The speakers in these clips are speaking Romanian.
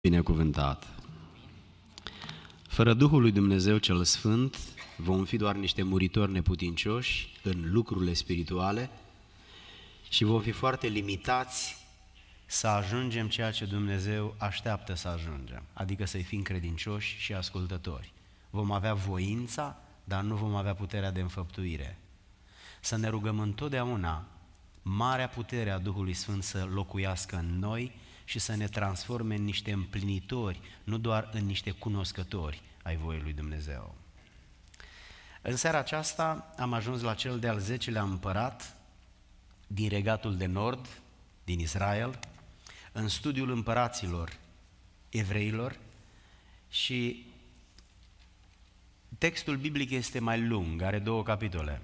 binecuvântat. Fără Duhul lui Dumnezeu cel Sfânt, vom fi doar niște muritori neputincioși în lucrurile spirituale și vom fi foarte limitați să ajungem ceea ce Dumnezeu așteaptă să ajungem, adică să-i fim credincioși și ascultători. Vom avea voința, dar nu vom avea puterea de înfăptuire. Să ne rugăm întotdeauna marea putere a Duhului Sfânt să locuiască în noi, și să ne transforme în niște împlinitori, nu doar în niște cunoscători ai voiei lui Dumnezeu. În seara aceasta am ajuns la cel de-al zecelea împărat din regatul de nord, din Israel, în studiul împăraților evreilor și textul biblic este mai lung, are două capitole.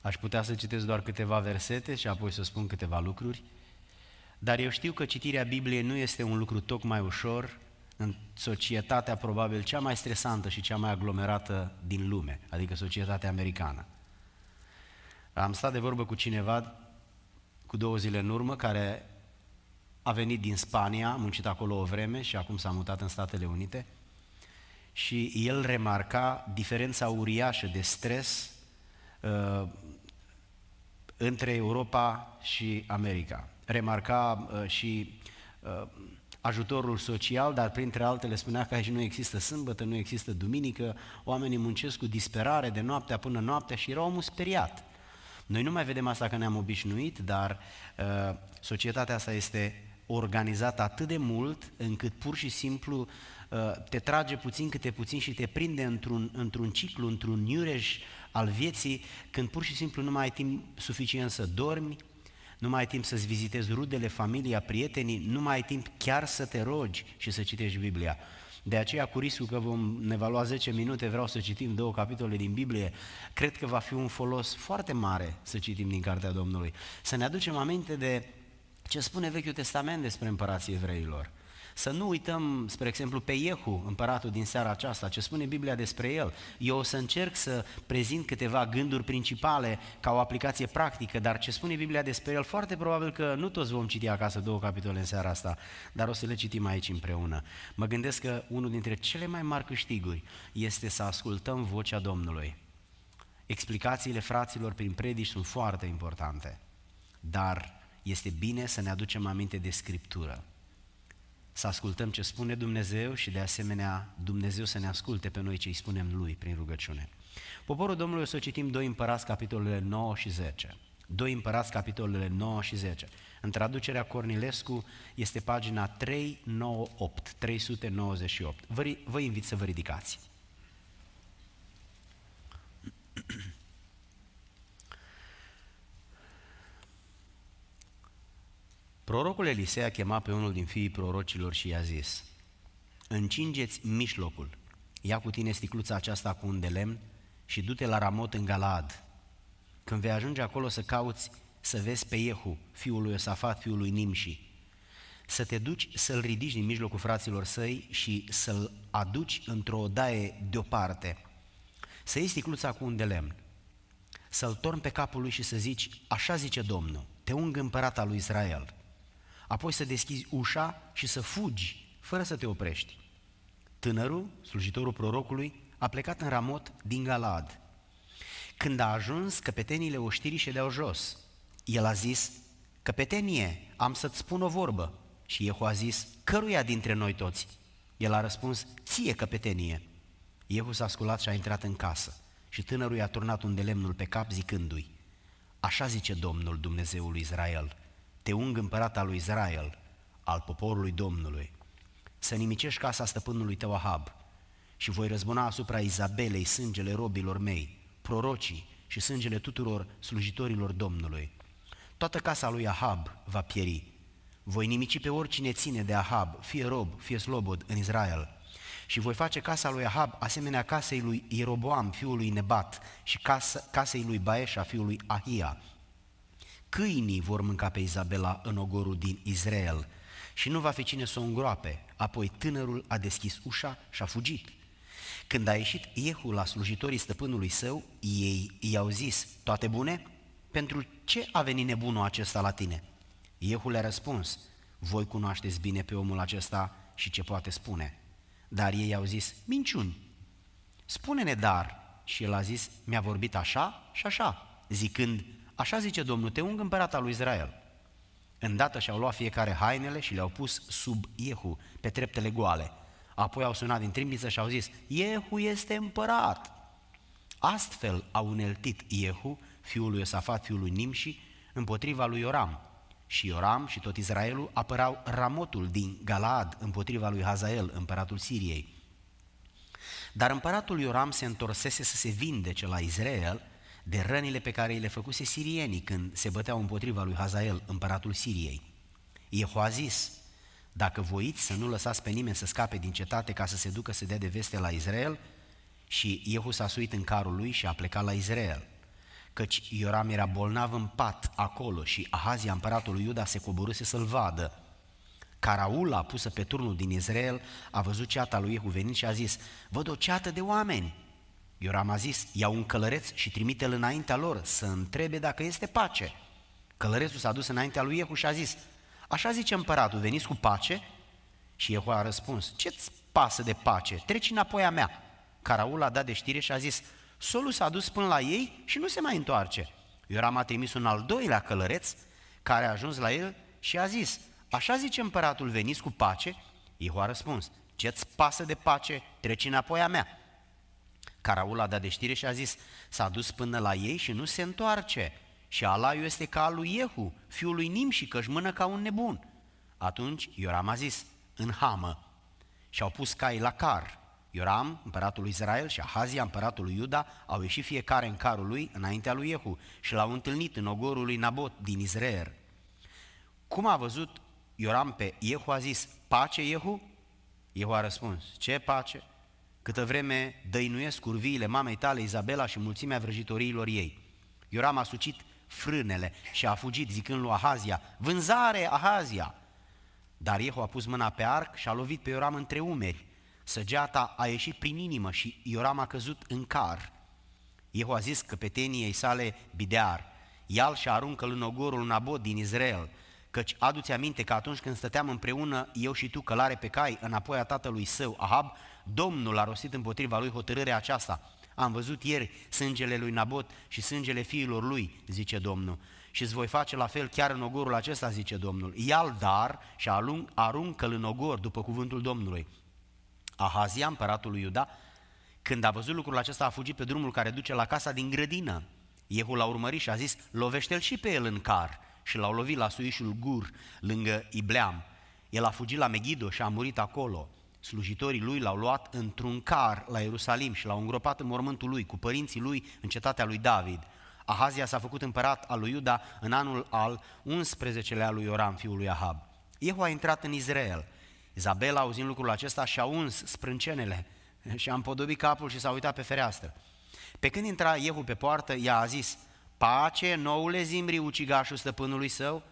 Aș putea să citesc doar câteva versete și apoi să spun câteva lucruri, dar eu știu că citirea Bibliei nu este un lucru tocmai ușor în societatea probabil cea mai stresantă și cea mai aglomerată din lume, adică societatea americană. Am stat de vorbă cu cineva cu două zile în urmă care a venit din Spania, a muncit acolo o vreme și acum s-a mutat în Statele Unite și el remarca diferența uriașă de stres uh, între Europa și America remarca uh, și uh, ajutorul social, dar printre altele spunea că aici nu există sâmbătă, nu există duminică, oamenii muncesc cu disperare de noaptea până noaptea și era omul speriat. Noi nu mai vedem asta că ne-am obișnuit, dar uh, societatea asta este organizată atât de mult încât pur și simplu uh, te trage puțin câte puțin și te prinde într-un, într-un ciclu, într-un iureș al vieții, când pur și simplu nu mai ai timp suficient să dormi, nu mai ai timp să-ți vizitezi rudele, familia, prietenii, nu mai ai timp chiar să te rogi și să citești Biblia. De aceea, cu riscul că vom, ne va lua 10 minute, vreau să citim două capitole din Biblie, cred că va fi un folos foarte mare să citim din Cartea Domnului. Să ne aducem aminte de ce spune Vechiul Testament despre împărații evreilor. Să nu uităm, spre exemplu, pe Iehu, împăratul din seara aceasta, ce spune Biblia despre el. Eu o să încerc să prezint câteva gânduri principale ca o aplicație practică, dar ce spune Biblia despre el, foarte probabil că nu toți vom citi acasă două capitole în seara asta, dar o să le citim aici împreună. Mă gândesc că unul dintre cele mai mari câștiguri este să ascultăm vocea Domnului. Explicațiile fraților prin predici sunt foarte importante, dar este bine să ne aducem aminte de Scriptură să ascultăm ce spune Dumnezeu și de asemenea Dumnezeu să ne asculte pe noi ce îi spunem Lui prin rugăciune. Poporul Domnului o să citim 2 împărați capitolele 9 și 10. 2 împărați capitolele 9 și 10. În traducerea Cornilescu este pagina 398, 398. Vă, vă invit să vă ridicați. Prorocul a chemat pe unul din fiii prorocilor și i-a zis, Încingeți mijlocul, ia cu tine sticluța aceasta cu un de lemn și du-te la Ramot în Galaad. Când vei ajunge acolo să cauți să vezi pe Iehu, fiul lui Iosafat, fiul lui Nimși, să te duci să-l ridici din mijlocul fraților săi și să-l aduci într-o odaie deoparte, să iei sticluța cu un de lemn, să-l torni pe capul lui și să zici, așa zice Domnul, te ung împărat al lui Israel, apoi să deschizi ușa și să fugi, fără să te oprești. Tânărul, slujitorul prorocului, a plecat în Ramot din Galad. Când a ajuns, căpetenile oștirii le-au jos. El a zis, căpetenie, am să-ți spun o vorbă. Și Iehu a zis, căruia dintre noi toți? El a răspuns, ție căpetenie. Iehu s-a sculat și a intrat în casă și tânărul i-a turnat un de lemnul pe cap zicându-i, Așa zice Domnul Dumnezeul Israel, te ung împărat al lui Israel, al poporului Domnului, să nimicești casa stăpânului tău Ahab și voi răzbuna asupra Izabelei sângele robilor mei, prorocii și sângele tuturor slujitorilor Domnului. Toată casa lui Ahab va pieri. Voi nimici pe oricine ține de Ahab, fie rob, fie slobod în Israel. Și voi face casa lui Ahab asemenea casei lui Ieroboam, fiul lui Nebat, și casei lui Baeșa, fiul lui Ahia, câinii vor mânca pe Izabela în ogorul din Israel și nu va fi cine să o îngroape. Apoi tânărul a deschis ușa și a fugit. Când a ieșit Iehu la slujitorii stăpânului său, ei i-au zis, toate bune? Pentru ce a venit nebunul acesta la tine? Iehu le-a răspuns, voi cunoașteți bine pe omul acesta și ce poate spune. Dar ei au zis, minciuni, spune-ne dar. Și el a zis, mi-a vorbit așa și așa, zicând, Așa zice Domnul, te ung al lui Israel. Îndată și-au luat fiecare hainele și le-au pus sub Iehu, pe treptele goale. Apoi au sunat din trimbiță și au zis, Iehu este împărat. Astfel au uneltit Iehu, fiul lui Iosafat, fiul lui Nimși, împotriva lui Ioram. Și Ioram și tot Israelul apărau Ramotul din Galad împotriva lui Hazael, împăratul Siriei. Dar împăratul Ioram se întorsese să se vindece la Israel – de rănile pe care le făcuse sirienii când se băteau împotriva lui Hazael, împăratul Siriei. zis: dacă voiți să nu lăsați pe nimeni să scape din cetate ca să se ducă să dea de veste la Israel, și Iehu s-a suit în carul lui și a plecat la Israel. Căci Ioram era bolnav în pat acolo și Ahazia împăratul lui Iuda se coboruse să-l vadă. Caraula pusă pe turnul din Israel a văzut ceata lui Iehu venind și a zis, văd o ceată de oameni Ioram a zis, ia un călăreț și trimite-l înaintea lor să întrebe dacă este pace. Călărețul s-a dus înaintea lui Iehu și a zis, așa zice împăratul, veniți cu pace? Și Iehu a răspuns, ce-ți pasă de pace? Treci înapoi a mea. Caraul a dat de știre și a zis, solul s-a dus până la ei și nu se mai întoarce. Ioram a trimis un al doilea călăreț care a ajuns la el și a zis, așa zice împăratul, veniți cu pace? Iehu a răspuns, ce-ți pasă de pace? Treci înapoi a mea. Caraul a dat de știre și a zis, s-a dus până la ei și nu se întoarce. Și Alaiu este ca al lui Iehu fiul lui și că mână ca un nebun. Atunci Ioram a zis, în hamă, și au pus cai la car. Ioram, împăratul lui Israel, și Ahazia, împăratul lui Iuda, au ieșit fiecare în carul lui înaintea lui Iehu și l-au întâlnit în ogorul lui Nabot din Israel. Cum a văzut Ioram pe Iehu a zis, pace Iehu Iehu a răspuns, ce pace? câtă vreme dăinuiesc curviile mamei tale Izabela și mulțimea vrăjitoriilor ei. Ioram a sucit frânele și a fugit zicând lui Ahazia, vânzare Ahazia! Dar Jeho a pus mâna pe arc și a lovit pe Ioram între umeri. Săgeata a ieșit prin inimă și Ioram a căzut în car. Jeho a zis căpeteniei sale Bidear, ial și aruncă-l în ogorul Nabot din Israel, căci aduți aminte că atunci când stăteam împreună eu și tu călare pe cai înapoi a tatălui său Ahab, Domnul a rostit împotriva lui hotărârea aceasta. Am văzut ieri sângele lui Nabot și sângele fiilor lui, zice Domnul. Și îți voi face la fel chiar în ogorul acesta, zice Domnul. Ia-l dar și aruncă-l în ogor, după cuvântul Domnului. Ahazia, împăratul lui Iuda, când a văzut lucrul acesta, a fugit pe drumul care duce la casa din grădină. Jehu l-a urmărit și a zis, lovește-l și pe el în car. Și l-au lovit la suișul Gur, lângă Ibleam. El a fugit la Megido și a murit acolo slujitorii lui l-au luat într-un car la Ierusalim și l-au îngropat în mormântul lui, cu părinții lui în cetatea lui David. Ahazia s-a făcut împărat al lui Iuda în anul al 11-lea lui Ioram, fiul lui Ahab. Jehu a intrat în Israel. Izabela, auzind lucrul acesta, și-a uns sprâncenele și-a împodobit capul și s-a uitat pe fereastră. Pe când intra Iehu pe poartă, ea a zis, Pace, noule zimri, ucigașul stăpânului său?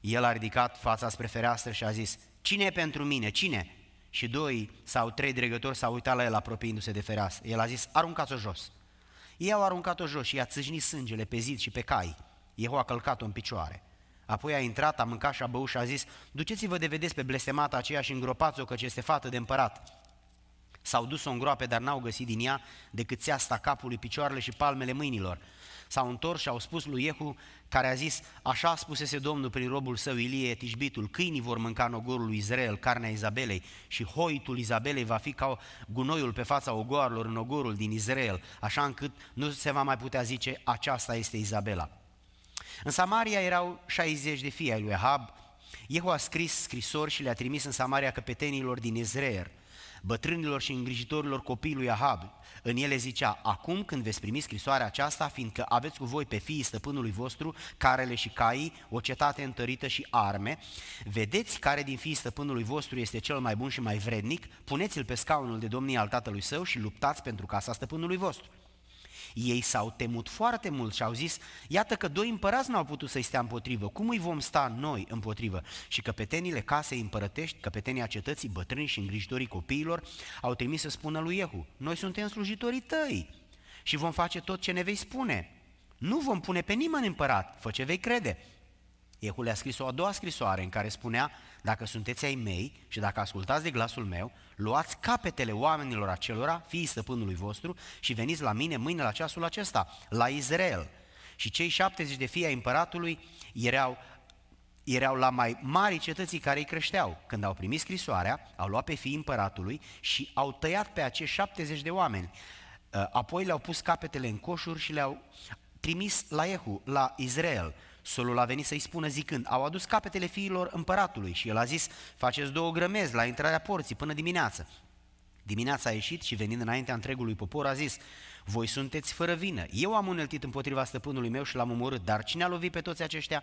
El a ridicat fața spre fereastră și a zis, Cine e pentru mine? Cine? Și doi sau trei dregători s-au uitat la el apropiindu-se de fereastră. El a zis, aruncați-o jos. Ei au aruncat-o jos și i-a țâșnit sângele pe zid și pe cai. Jehu a călcat-o în picioare. Apoi a intrat, a mâncat și a băut și a zis, duceți-vă de vedeți pe blestemata aceea și îngropați-o căci este fată de împărat. S-au dus-o în groape, dar n-au găsit din ea decât țeasta capului, picioarele și palmele mâinilor s-au întors și au spus lui Iehu, care a zis, așa spusese Domnul prin robul său Ilie Tișbitul, câinii vor mânca nogorul lui Israel, carnea Izabelei și hoitul Izabelei va fi ca gunoiul pe fața ogorilor în ogorul din Israel, așa încât nu se va mai putea zice, aceasta este Izabela. În Samaria erau 60 de fii ai lui Ahab, Iehu a scris scrisori și le-a trimis în Samaria căpetenilor din Israel – bătrânilor și îngrijitorilor copilului Ahab. În ele zicea, acum când veți primi scrisoarea aceasta, fiindcă aveți cu voi pe fiii stăpânului vostru, carele și caii, o cetate întărită și arme, vedeți care din fiii stăpânului vostru este cel mai bun și mai vrednic, puneți-l pe scaunul de domnie al tatălui său și luptați pentru casa stăpânului vostru. Ei s-au temut foarte mult și au zis, iată că doi împărați n-au putut să-i stea împotrivă, cum îi vom sta noi împotrivă? Și căpetenile casei împărătești, căpetenia cetății, bătrâni și îngrijitorii copiilor, au trimis să spună lui Iehu, noi suntem slujitorii tăi și vom face tot ce ne vei spune. Nu vom pune pe nimeni împărat, fă ce vei crede. Iehu le-a scris o a doua scrisoare în care spunea, dacă sunteți ai mei și dacă ascultați de glasul meu, luați capetele oamenilor acelora, fiii stăpânului vostru, și veniți la mine mâine la ceasul acesta, la Israel. Și cei 70 de fii ai împăratului erau, erau la mai mari cetății care îi creșteau. Când au primit scrisoarea, au luat pe fii împăratului și au tăiat pe acești 70 de oameni. Uh, apoi le-au pus capetele în coșuri și le-au trimis la Ehu, la Israel. Solul a venit să-i spună zicând, au adus capetele fiilor împăratului și el a zis, faceți două grămezi la intrarea porții până dimineață. Dimineața a ieșit și venind înaintea întregului popor a zis, voi sunteți fără vină, eu am uneltit împotriva stăpânului meu și l-am omorât, dar cine a lovit pe toți aceștia?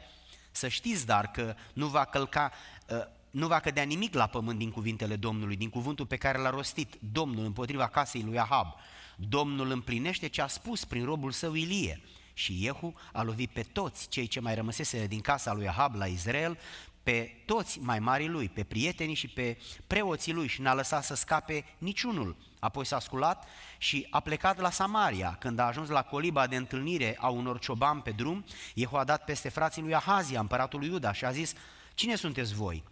Să știți dar că nu va călca ă, nu va cădea nimic la pământ din cuvintele Domnului, din cuvântul pe care l-a rostit Domnul împotriva casei lui Ahab. Domnul împlinește ce a spus prin robul său Ilie. Și Iehu a lovit pe toți cei ce mai rămăseseră din casa lui Ahab la Israel, pe toți mai marii lui, pe prietenii și pe preoții lui și n-a lăsat să scape niciunul. Apoi s-a sculat și a plecat la Samaria. Când a ajuns la coliba de întâlnire a unor ciobani pe drum, Iehu a dat peste frații lui Ahazia, împăratul lui Iuda, și a zis, Cine sunteți voi?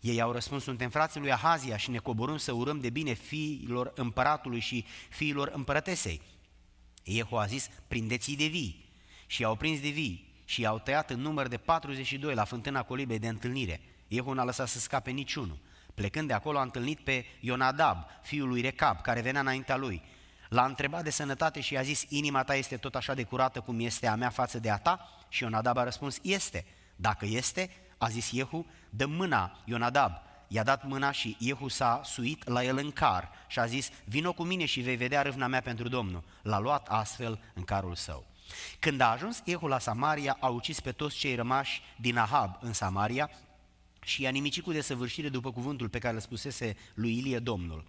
Ei au răspuns, suntem frații lui Ahazia și ne coborâm să urăm de bine fiilor împăratului și fiilor împărătesei. Iehu a zis, prindeți-i de vii. Și i-au prins de vii și i-au tăiat în număr de 42 la fântâna colibei de întâlnire. Iehu n-a lăsat să scape niciunul. Plecând de acolo a întâlnit pe Ionadab, fiul lui Recab, care venea înaintea lui. L-a întrebat de sănătate și i-a zis, inima ta este tot așa de curată cum este a mea față de a ta? Și Ionadab a răspuns, este. Dacă este, a zis Iehu, dă mâna Ionadab i-a dat mâna și Iehu s-a suit la el în car și a zis, vino cu mine și vei vedea râvna mea pentru Domnul. L-a luat astfel în carul său. Când a ajuns Iehu la Samaria, a ucis pe toți cei rămași din Ahab în Samaria și i-a nimicit cu desăvârșire după cuvântul pe care îl spusese lui Ilie Domnul.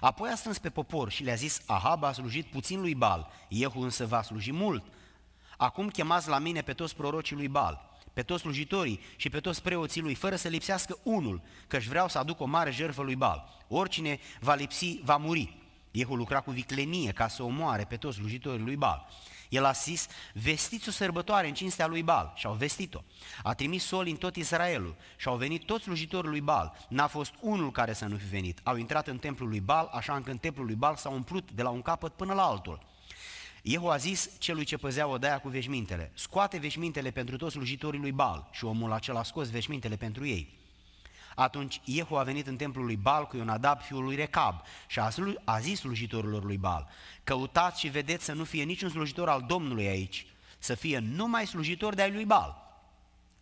Apoi a strâns pe popor și le-a zis, Ahab a slujit puțin lui Bal, Iehu însă va sluji mult. Acum chemați la mine pe toți prorocii lui Bal pe toți slujitorii și pe toți preoții lui, fără să lipsească unul, își vreau să aduc o mare jertfă lui Bal. Oricine va lipsi, va muri. Iehu lucra cu viclenie ca să omoare pe toți slujitorii lui Bal. El a zis, vestiți o sărbătoare în cinstea lui Bal și au vestit-o. A trimis sol în tot Israelul și au venit toți slujitorii lui Bal. N-a fost unul care să nu fi venit. Au intrat în templul lui Bal, așa încât templul lui Bal s-a umplut de la un capăt până la altul. Jehu a zis celui ce păzea odaia cu veșmintele, scoate veșmintele pentru toți slujitorii lui Bal. Și omul acela a scos veșmintele pentru ei. Atunci Jehu a venit în templul lui Bal cu Ionadab, fiul lui Recab, și a, a zis slujitorilor lui Bal, căutați și vedeți să nu fie niciun slujitor al Domnului aici, să fie numai slujitor de-ai lui Bal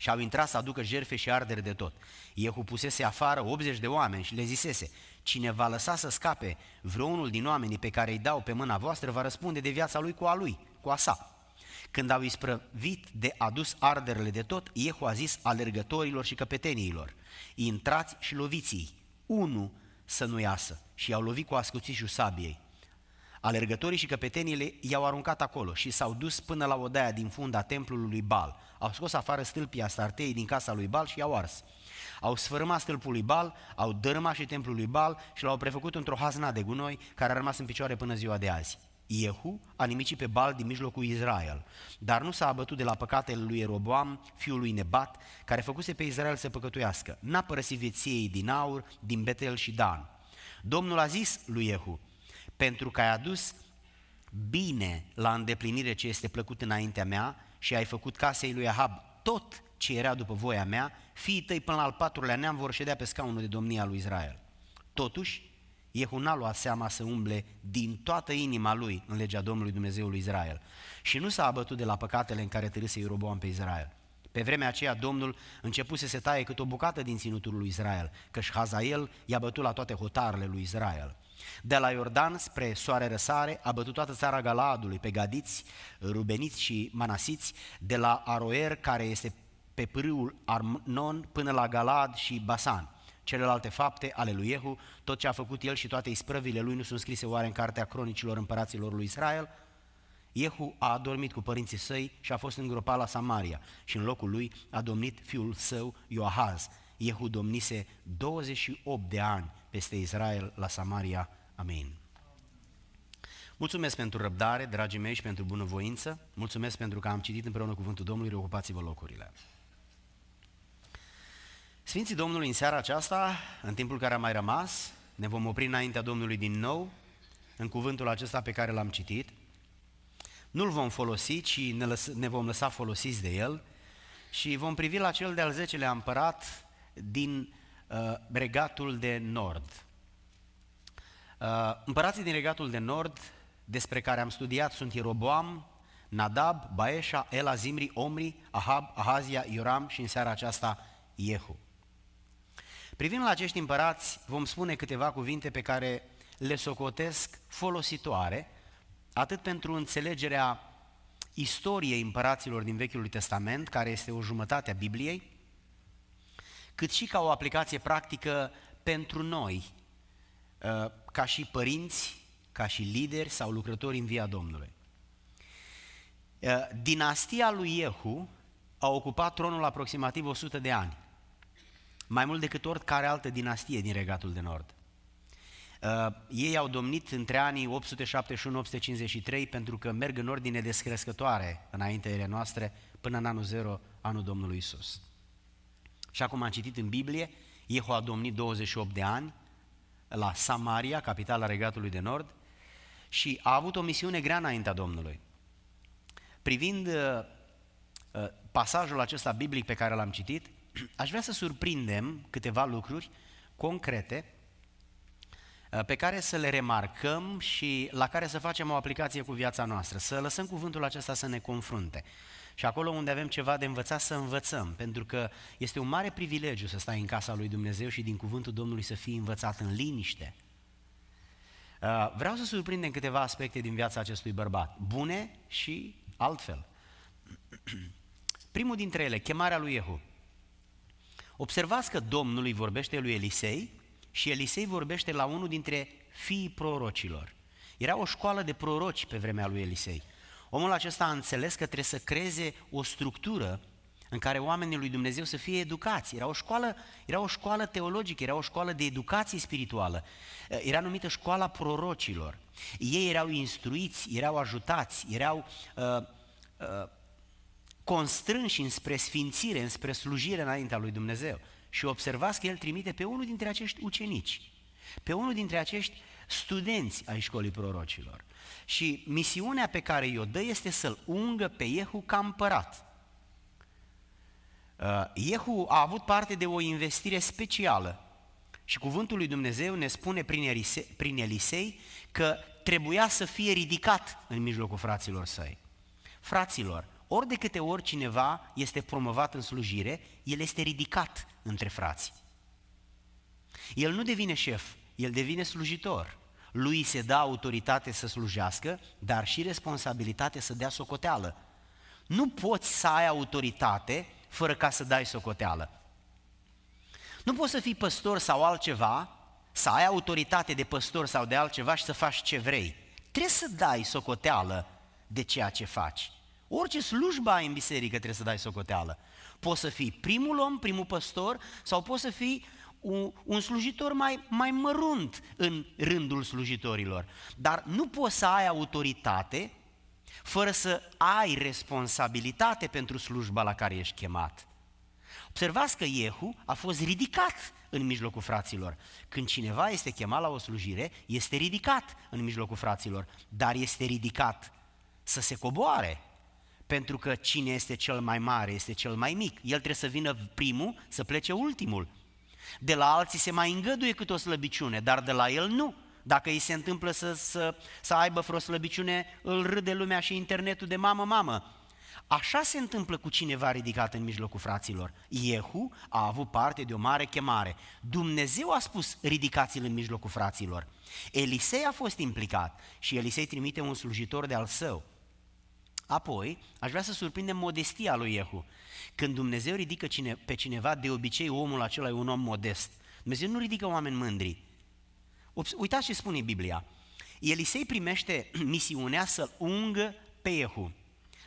și au intrat să aducă jerfe și ardere de tot. Iehu pusese afară 80 de oameni și le zisese, cine va lăsa să scape vreunul din oamenii pe care îi dau pe mâna voastră, va răspunde de viața lui cu a lui, cu a sa. Când au isprăvit de adus arderile de tot, Iehu a zis alergătorilor și căpeteniilor, intrați și loviți-i, unul să nu iasă. Și i-au lovit cu ascuțișul sabiei Alergătorii și căpetenile i-au aruncat acolo și s-au dus până la odaia din funda templului lui Bal. Au scos afară stâlpii Astartei din casa lui Bal și i-au ars. Au sfârmat stâlpul lui Bal, au dărâmat și templul lui Bal și l-au prefăcut într-o hazna de gunoi care a rămas în picioare până ziua de azi. Iehu a nimicit pe Bal din mijlocul Israel, dar nu s-a abătut de la păcatele lui Eroboam, fiul lui Nebat, care făcuse pe Israel să păcătuiască. N-a părăsit vieției din aur, din Betel și Dan. Domnul a zis lui Iehu, pentru că ai adus bine la îndeplinire ce este plăcut înaintea mea și ai făcut casei lui Ahab tot ce era după voia mea, fiii tăi până la al patrulea neam vor ședea pe scaunul de domnia lui Israel. Totuși, Iehuna lua seama să umble din toată inima lui în legea Domnului Dumnezeului Israel și nu s-a abătut de la păcatele în care târâse Ieroboam pe Israel. Pe vremea aceea Domnul începuse să se taie cât o bucată din ținutul lui Israel, căci Hazael i-a bătut la toate hotarele lui Israel. De la Iordan spre soare răsare a bătut toată țara Galadului pe Gadiți, Rubeniți și Manasiți, de la Aroer care este pe pârâul Arnon până la Galad și Basan. Celelalte fapte ale lui Jehu, tot ce a făcut el și toate isprăvile lui nu sunt scrise oare în cartea cronicilor împăraților lui Israel? Jehu a adormit cu părinții săi și a fost îngropat la Samaria și în locul lui a domnit fiul său Ioahaz. Jehu domnise 28 de ani peste Israel, la Samaria. Amin. Mulțumesc pentru răbdare, dragii mei, și pentru bunăvoință. Mulțumesc pentru că am citit împreună cuvântul Domnului, reocupați-vă locurile. Sfinții Domnului în seara aceasta, în timpul care a mai rămas, ne vom opri înaintea Domnului din nou, în cuvântul acesta pe care l-am citit. Nu-l vom folosi, ci ne, lăs- ne vom lăsa folosiți de el și vom privi la cel de-al zecelea împărat din uh, regatul de nord. Uh, împărații din regatul de nord, despre care am studiat, sunt Ieroboam, Nadab, Baesha, Ela, Zimri, Omri, Ahab, Ahazia, Ioram și în seara aceasta Iehu. Privind la acești împărați, vom spune câteva cuvinte pe care le socotesc folositoare, atât pentru înțelegerea istoriei împăraților din Vechiul Testament, care este o jumătate a Bibliei, cât și ca o aplicație practică pentru noi, uh, ca și părinți, ca și lideri sau lucrători în via Domnului. Uh, dinastia lui Jehu a ocupat tronul aproximativ 100 de ani, mai mult decât oricare altă dinastie din Regatul de Nord. Uh, ei au domnit între anii 871-853 pentru că merg în ordine descrescătoare înaintea ele noastre până în anul 0, anul Domnului Isus. Și acum am citit în Biblie, Jehu a domnit 28 de ani la Samaria, capitala Regatului de Nord, și a avut o misiune grea înaintea Domnului. Privind uh, uh, pasajul acesta biblic pe care l-am citit, aș vrea să surprindem câteva lucruri concrete uh, pe care să le remarcăm și la care să facem o aplicație cu viața noastră, să lăsăm cuvântul acesta să ne confrunte. Și acolo unde avem ceva de învățat, să învățăm, pentru că este un mare privilegiu să stai în casa lui Dumnezeu și din cuvântul Domnului să fii învățat în liniște. Uh, vreau să surprindem câteva aspecte din viața acestui bărbat, bune și altfel. Primul dintre ele, chemarea lui Jehu. Observați că Domnul îi vorbește lui Elisei și Elisei vorbește la unul dintre fiii prorocilor. Era o școală de proroci pe vremea lui Elisei. Omul acesta a înțeles că trebuie să creeze o structură în care oamenii lui Dumnezeu să fie educați. Era o școală, era o școală teologică, era o școală de educație spirituală. Era numită școala prorocilor. Ei erau instruiți, erau ajutați, erau uh, uh, constrânși înspre sfințire, înspre slujire înaintea lui Dumnezeu. Și observați că el trimite pe unul dintre acești ucenici, pe unul dintre acești studenți ai școlii prorocilor. Și misiunea pe care i-o dă este să-l ungă pe Iehu ca împărat. Uh, Iehu a avut parte de o investire specială și cuvântul lui Dumnezeu ne spune prin Elisei, prin Elisei că trebuia să fie ridicat în mijlocul fraților săi. Fraților, ori de câte ori cineva este promovat în slujire, el este ridicat între frați. El nu devine șef, el devine slujitor lui se dă autoritate să slujească, dar și responsabilitate să dea socoteală. Nu poți să ai autoritate fără ca să dai socoteală. Nu poți să fii păstor sau altceva, să ai autoritate de păstor sau de altceva și să faci ce vrei. Trebuie să dai socoteală de ceea ce faci. Orice slujba ai în biserică trebuie să dai socoteală. Poți să fii primul om, primul păstor sau poți să fii un, un slujitor mai, mai mărunt în rândul slujitorilor. Dar nu poți să ai autoritate fără să ai responsabilitate pentru slujba la care ești chemat. Observați că Iehu a fost ridicat în mijlocul fraților. Când cineva este chemat la o slujire, este ridicat în mijlocul fraților, dar este ridicat să se coboare. Pentru că cine este cel mai mare este cel mai mic. El trebuie să vină primul, să plece ultimul. De la alții se mai îngăduie câte o slăbiciune, dar de la el nu. Dacă îi se întâmplă să, să, să aibă vreo slăbiciune, îl râde lumea și internetul de mamă, mamă. Așa se întâmplă cu cineva ridicat în mijlocul fraților. Iehu a avut parte de o mare chemare. Dumnezeu a spus ridicați-l în mijlocul fraților. Elisei a fost implicat și Elisei trimite un slujitor de al său Apoi, aș vrea să surprindem modestia lui Iehu. Când Dumnezeu ridică cine, pe cineva, de obicei omul acela e un om modest. Dumnezeu nu ridică oameni mândri. Uitați ce spune Biblia. Elisei primește misiunea să ungă pe Iehu,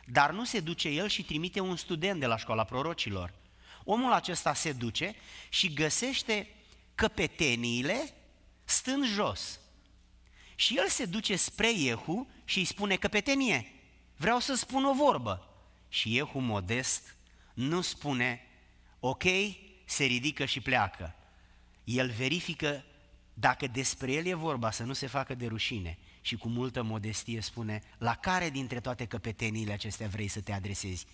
dar nu se duce el și trimite un student de la școala prorocilor. Omul acesta se duce și găsește căpeteniile stând jos. Și el se duce spre Iehu și îi spune căpetenie, Vreau să spun o vorbă. Și Iehu modest nu spune, ok, se ridică și pleacă. El verifică dacă despre el e vorba, să nu se facă de rușine și cu multă modestie spune, la care dintre toate căpeteniile acestea vrei să te adresezi?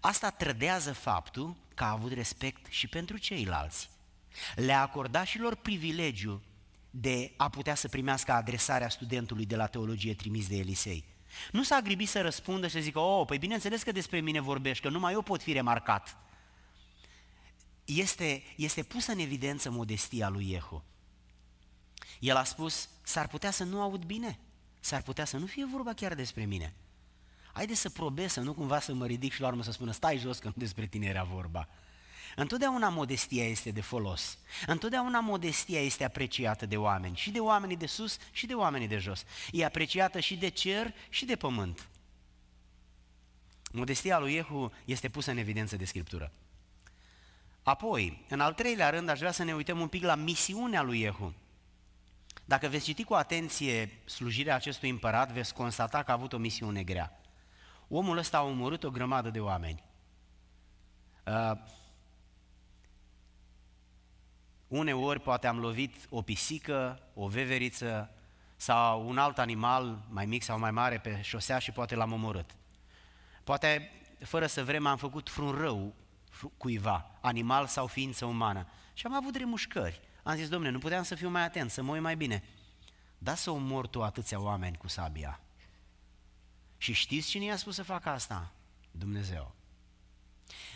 Asta trădează faptul că a avut respect și pentru ceilalți. Le-a acordat și lor privilegiu de a putea să primească adresarea studentului de la teologie trimis de Elisei. Nu s-a gribit să răspundă și să zică, oh, păi bineînțeles că despre mine vorbești, că numai eu pot fi remarcat. Este, este pusă în evidență modestia lui Iehu. El a spus, s-ar putea să nu aud bine, s-ar putea să nu fie vorba chiar despre mine. Haideți să probez, să nu cumva să mă ridic și la urmă să spună, stai jos că nu despre tine era vorba. Întotdeauna modestia este de folos. Întotdeauna modestia este apreciată de oameni, și de oamenii de sus, și de oamenii de jos. E apreciată și de cer, și de pământ. Modestia lui Iehu este pusă în evidență de Scriptură. Apoi, în al treilea rând, aș vrea să ne uităm un pic la misiunea lui Iehu. Dacă veți citi cu atenție slujirea acestui împărat, veți constata că a avut o misiune grea. Omul ăsta a omorât o grămadă de oameni. Uh, Uneori poate am lovit o pisică, o veveriță sau un alt animal mai mic sau mai mare pe șosea și poate l-am omorât. Poate fără să vrem am făcut frun rău cuiva, animal sau ființă umană. Și am avut remușcări. Am zis, domnule, nu puteam să fiu mai atent, să mă uit mai bine. Da să omor tu atâția oameni cu sabia. Și știți cine i-a spus să facă asta? Dumnezeu.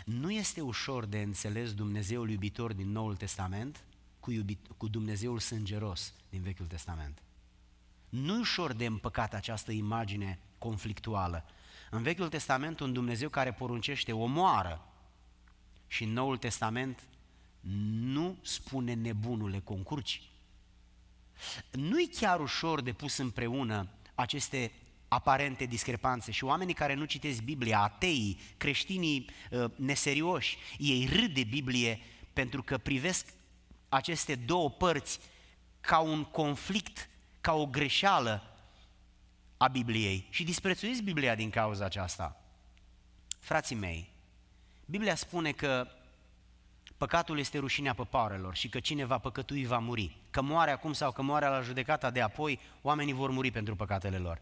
Nu este ușor de înțeles Dumnezeul iubitor din Noul Testament? cu, iubit, cu Dumnezeul sângeros din Vechiul Testament. Nu ușor de împăcat această imagine conflictuală. În Vechiul Testament un Dumnezeu care poruncește omoară și în Noul Testament nu spune nebunule concurci. Nu-i chiar ușor de pus împreună aceste aparente discrepanțe și oamenii care nu citesc Biblia, ateii, creștinii ă, neserioși, ei râd de Biblie pentru că privesc aceste două părți ca un conflict, ca o greșeală a Bibliei și disprețuiți Biblia din cauza aceasta. Frații mei, Biblia spune că păcatul este rușinea păpoarelor și că cine va păcătui va muri. Că moare acum sau că moare la judecata de apoi, oamenii vor muri pentru păcatele lor.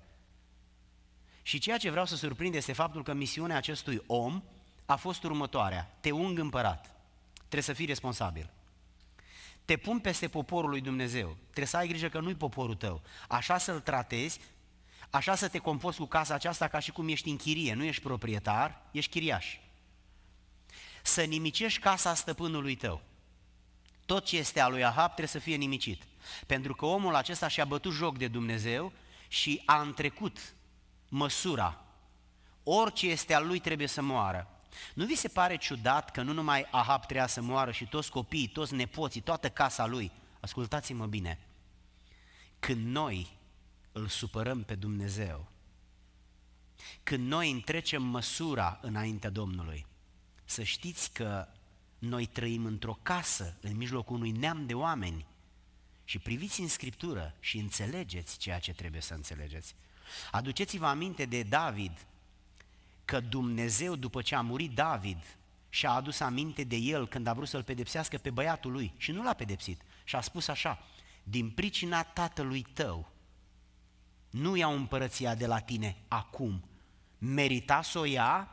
Și ceea ce vreau să surprind este faptul că misiunea acestui om a fost următoarea. Te ung împărat. Trebuie să fii responsabil te pun peste poporul lui Dumnezeu. Trebuie să ai grijă că nu-i poporul tău. Așa să-l tratezi, așa să te compozi cu casa aceasta ca și cum ești în chirie, nu ești proprietar, ești chiriaș. Să nimicești casa stăpânului tău. Tot ce este al lui Ahab trebuie să fie nimicit. Pentru că omul acesta și-a bătut joc de Dumnezeu și a întrecut măsura. Orice este al lui trebuie să moară. Nu vi se pare ciudat că nu numai Ahab trebuia să moară și toți copiii, toți nepoții, toată casa lui? Ascultați-mă bine. Când noi îl supărăm pe Dumnezeu, când noi întrecem măsura înaintea Domnului, să știți că noi trăim într-o casă, în mijlocul unui neam de oameni și priviți în Scriptură și înțelegeți ceea ce trebuie să înțelegeți. Aduceți-vă aminte de David că Dumnezeu, după ce a murit David, și-a adus aminte de el când a vrut să-l pedepsească pe băiatul lui și nu l-a pedepsit. Și a spus așa, din pricina tatălui tău, nu iau împărăția de la tine acum. Merita să o ia,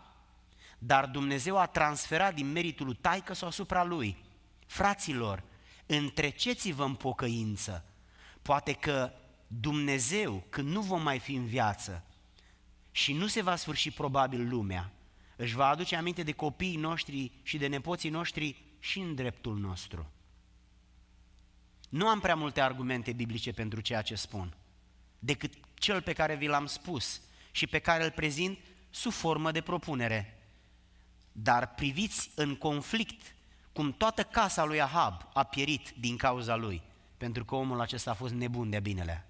dar Dumnezeu a transferat din meritul lui taică sau asupra lui. Fraților, întreceți-vă în pocăință. Poate că Dumnezeu, când nu vom mai fi în viață, și nu se va sfârși probabil lumea, își va aduce aminte de copiii noștri și de nepoții noștri și în dreptul nostru. Nu am prea multe argumente biblice pentru ceea ce spun, decât cel pe care vi l-am spus și pe care îl prezint sub formă de propunere. Dar priviți în conflict cum toată casa lui Ahab a pierit din cauza lui, pentru că omul acesta a fost nebun de binele.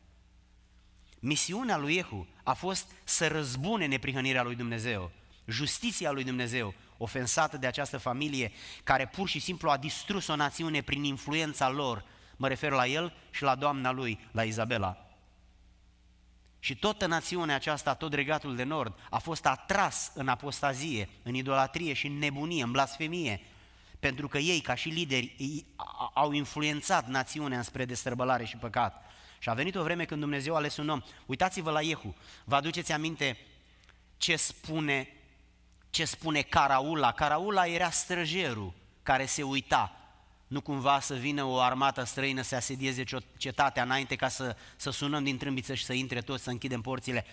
Misiunea lui Ehu a fost să răzbune neprihănirea lui Dumnezeu, justiția lui Dumnezeu, ofensată de această familie care pur și simplu a distrus o națiune prin influența lor. Mă refer la el și la doamna lui, la Izabela. Și toată națiunea aceasta, tot regatul de nord, a fost atras în apostazie, în idolatrie și în nebunie, în blasfemie, pentru că ei, ca și lideri, au influențat națiunea spre destrăbălare și păcat. Și a venit o vreme când Dumnezeu a ales un om. Uitați-vă la Iehu. Vă aduceți aminte ce spune, ce spune Caraula? Caraula era străjerul care se uita nu cumva să vină o armată străină să asedieze cetatea înainte ca să, să sunăm din trâmbiță și să intre toți, să închidem porțile.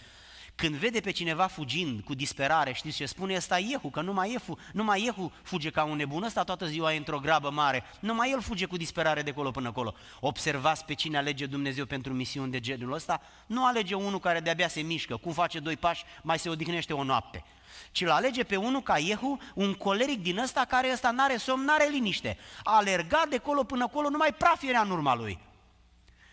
Când vede pe cineva fugind cu disperare, știți ce spune? Ăsta Iehu, că numai Iehu, numai Iehu fuge ca un nebun, ăsta toată ziua e într-o grabă mare, numai el fuge cu disperare de colo până acolo. Observați pe cine alege Dumnezeu pentru misiuni de genul ăsta? Nu alege unul care de-abia se mișcă, cum face doi pași, mai se odihnește o noapte ci îl alege pe unul ca Iehu, un coleric din ăsta care ăsta n-are somn, n-are liniște. A alergat de colo până colo, numai praf era în urma lui.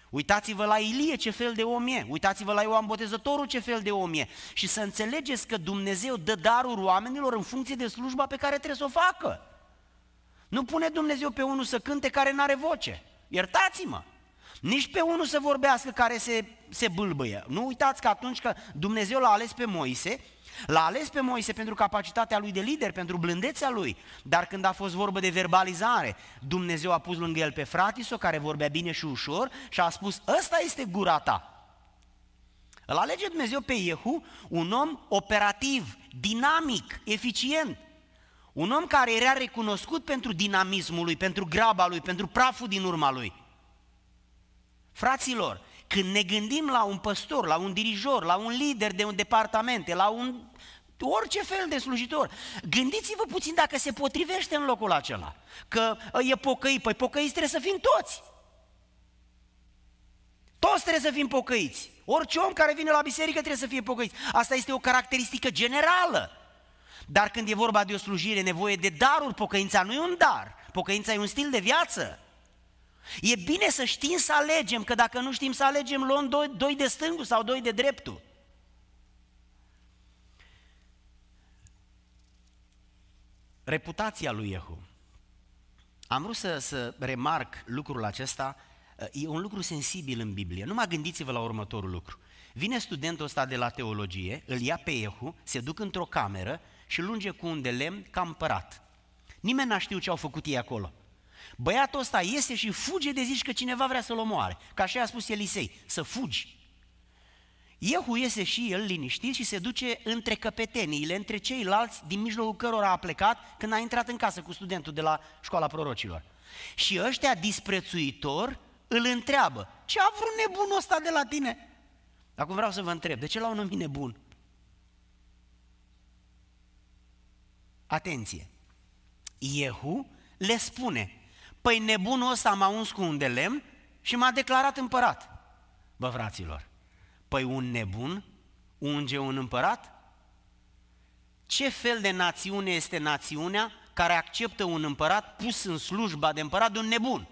Uitați-vă la Ilie ce fel de om e, uitați-vă la Ioan Botezătorul ce fel de om e și să înțelegeți că Dumnezeu dă darul oamenilor în funcție de slujba pe care trebuie să o facă. Nu pune Dumnezeu pe unul să cânte care nu are voce. Iertați-mă! nici pe unul să vorbească care se, se bâlbăie. Nu uitați că atunci că Dumnezeu l-a ales pe Moise, L-a ales pe Moise pentru capacitatea lui de lider, pentru blândețea lui, dar când a fost vorbă de verbalizare, Dumnezeu a pus lângă el pe Fratiso, care vorbea bine și ușor, și a spus, ăsta este gura ta. Îl alege Dumnezeu pe Iehu, un om operativ, dinamic, eficient. Un om care era recunoscut pentru dinamismul lui, pentru graba lui, pentru praful din urma lui. Fraților, când ne gândim la un păstor, la un dirijor, la un lider de un departament, la un orice fel de slujitor. Gândiți-vă puțin dacă se potrivește în locul acela. Că ă, e pocăit, păi pocăiți trebuie să fim toți. Toți trebuie să fim pocăiți. Orice om care vine la biserică trebuie să fie pocăit. Asta este o caracteristică generală. Dar când e vorba de o slujire, nevoie de darul, pocăința nu e un dar. Pocăința e un stil de viață. E bine să știm să alegem, că dacă nu știm să alegem, luăm doi, doi de stângul sau doi de dreptul. Reputația lui Iehu. Am vrut să, să remarc lucrul acesta, e un lucru sensibil în Biblie. Nu mă gândiți-vă la următorul lucru. Vine studentul ăsta de la teologie, îl ia pe Iehu, se duc într-o cameră și lunge cu un de lemn ca împărat. Nimeni n-a știut ce au făcut ei acolo. Băiatul ăsta iese și fuge de zici că cineva vrea să-l omoare. Ca așa a spus Elisei, să fugi. Iehu iese și el liniștit și se duce între căpeteniile, între ceilalți din mijlocul cărora a plecat când a intrat în casă cu studentul de la școala prorocilor. Și ăștia disprețuitor îl întreabă, ce a vrut nebunul ăsta de la tine? Acum vreau să vă întreb, de ce l-au numit nebun? Atenție! Iehu le spune, păi nebunul ăsta m-a uns cu un de lemn și m-a declarat împărat. Bă, fraților, păi un nebun unge un împărat? Ce fel de națiune este națiunea care acceptă un împărat pus în slujba de împărat de un nebun?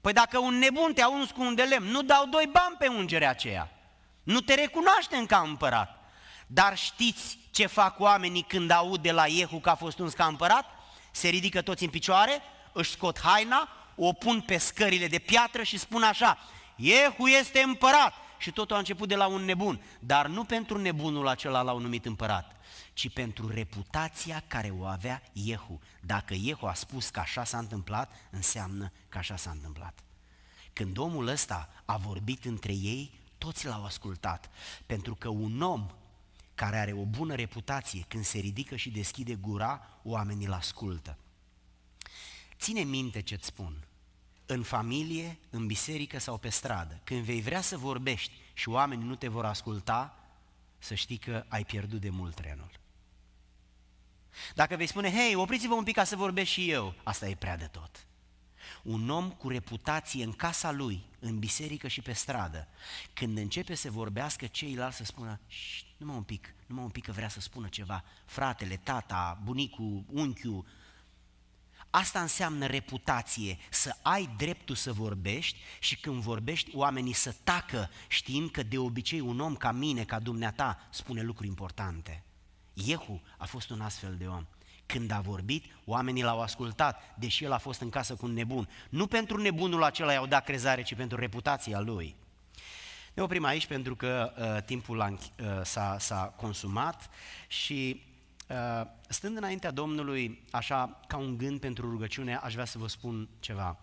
Păi dacă un nebun te-a uns cu un de lemn, nu dau doi bani pe ungerea aceea. Nu te recunoaște ca împărat. Dar știți ce fac oamenii când aud de la Iehu că a fost uns ca împărat? Se ridică toți în picioare, își scot haina, o pun pe scările de piatră și spun așa, „Iehu este împărat. Și totul a început de la un nebun, dar nu pentru nebunul acela l-au numit împărat, ci pentru reputația care o avea Iehu. Dacă Iehu a spus că așa s-a întâmplat, înseamnă că așa s-a întâmplat. Când omul ăsta a vorbit între ei, toți l-au ascultat, pentru că un om care are o bună reputație, când se ridică și deschide gura, oamenii îl ascultă. Ține minte ce-ți spun. În familie, în biserică sau pe stradă, când vei vrea să vorbești și oamenii nu te vor asculta, să știi că ai pierdut de mult trenul. Dacă vei spune, hei, opriți-vă un pic ca să vorbesc și eu, asta e prea de tot un om cu reputație în casa lui, în biserică și pe stradă, când începe să vorbească, ceilalți să spună, mă un pic, mă un pic că vrea să spună ceva, fratele, tata, bunicul, unchiul, Asta înseamnă reputație, să ai dreptul să vorbești și când vorbești oamenii să tacă, știind că de obicei un om ca mine, ca dumneata, spune lucruri importante. Iehu a fost un astfel de om. Când a vorbit, oamenii l-au ascultat, deși el a fost în casă cu un nebun. Nu pentru nebunul acela i-au dat crezare, ci pentru reputația lui. Ne oprim aici pentru că uh, timpul a, uh, s-a, s-a consumat și uh, stând înaintea Domnului, așa ca un gând pentru rugăciune, aș vrea să vă spun ceva.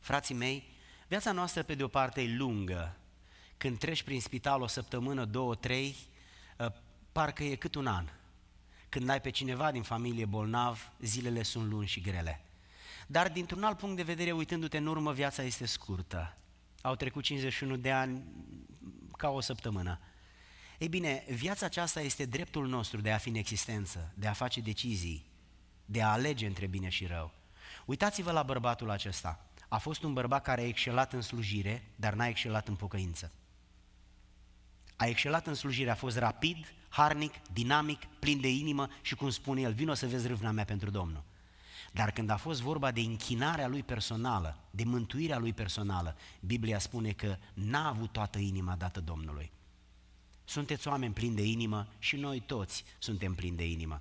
Frații mei, viața noastră pe de o parte e lungă. Când treci prin spital o săptămână, două, trei, uh, parcă e cât un an. Când ai pe cineva din familie bolnav, zilele sunt lungi și grele. Dar dintr-un alt punct de vedere, uitându-te în urmă, viața este scurtă. Au trecut 51 de ani ca o săptămână. Ei bine, viața aceasta este dreptul nostru de a fi în existență, de a face decizii, de a alege între bine și rău. Uitați-vă la bărbatul acesta. A fost un bărbat care a excelat în slujire, dar n-a excelat în pocăință. A excelat în slujire, a fost rapid, harnic, dinamic, plin de inimă și cum spune el, vino să vezi râvna mea pentru Domnul. Dar când a fost vorba de închinarea lui personală, de mântuirea lui personală, Biblia spune că n-a avut toată inima dată Domnului. Sunteți oameni plini de inimă și noi toți suntem plini de inimă.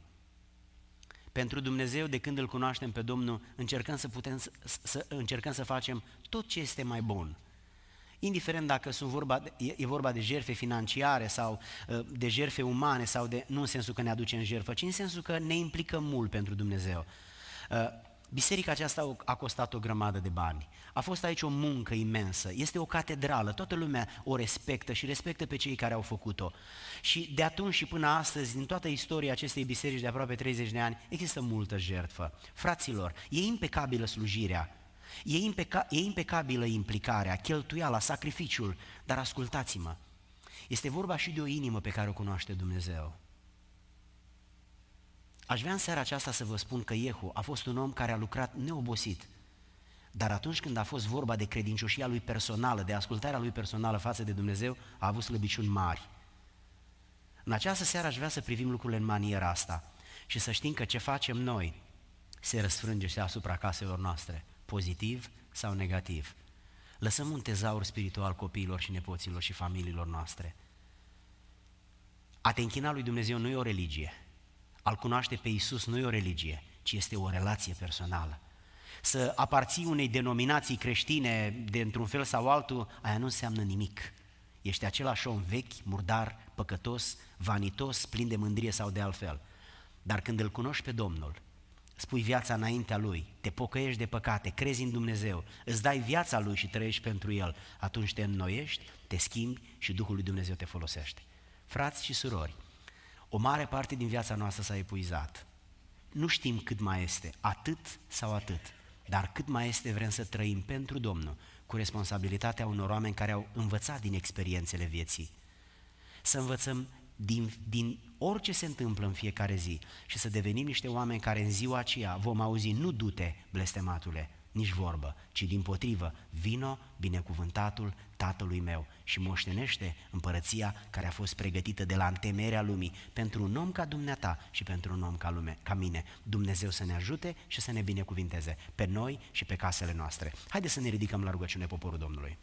Pentru Dumnezeu, de când îl cunoaștem pe Domnul, încercăm să, putem, să, să, încercăm să facem tot ce este mai bun – indiferent dacă sunt vorba, e vorba de jerfe financiare sau uh, de jerfe umane sau de, nu în sensul că ne aducem jerfă, ci în sensul că ne implicăm mult pentru Dumnezeu. Uh, biserica aceasta a costat o grămadă de bani. A fost aici o muncă imensă. Este o catedrală. Toată lumea o respectă și respectă pe cei care au făcut-o. Și de atunci și până astăzi, din toată istoria acestei biserici de aproape 30 de ani, există multă jertfă. Fraților, e impecabilă slujirea E, impeca- e impecabilă implicarea, cheltuiala, sacrificiul, dar ascultați-mă, este vorba și de o inimă pe care o cunoaște Dumnezeu. Aș vrea în seara aceasta să vă spun că Iehu a fost un om care a lucrat neobosit, dar atunci când a fost vorba de credincioșia lui personală, de ascultarea lui personală față de Dumnezeu, a avut slăbiciuni mari. În această seară aș vrea să privim lucrurile în maniera asta și să știm că ce facem noi se răsfrânge și asupra caselor noastre pozitiv sau negativ. Lăsăm un tezaur spiritual copiilor și nepoților și familiilor noastre. A te închina lui Dumnezeu nu e o religie. Al cunoaște pe Isus nu e o religie, ci este o relație personală. Să aparții unei denominații creștine de într-un fel sau altul, aia nu înseamnă nimic. Ești același om vechi, murdar, păcătos, vanitos, plin de mândrie sau de altfel. Dar când îl cunoști pe Domnul, spui viața înaintea Lui, te pocăiești de păcate, crezi în Dumnezeu, îți dai viața Lui și trăiești pentru El, atunci te înnoiești, te schimbi și Duhul lui Dumnezeu te folosește. Frați și surori, o mare parte din viața noastră s-a epuizat. Nu știm cât mai este, atât sau atât, dar cât mai este vrem să trăim pentru Domnul, cu responsabilitatea unor oameni care au învățat din experiențele vieții. Să învățăm din, din orice se întâmplă în fiecare zi și să devenim niște oameni care în ziua aceea vom auzi nu du-te, blestematule, nici vorbă, ci din potrivă, vino binecuvântatul tatălui meu și moștenește împărăția care a fost pregătită de la întemerea lumii pentru un om ca dumneata și pentru un om ca, lume, ca mine. Dumnezeu să ne ajute și să ne binecuvinteze pe noi și pe casele noastre. Haideți să ne ridicăm la rugăciune poporul Domnului.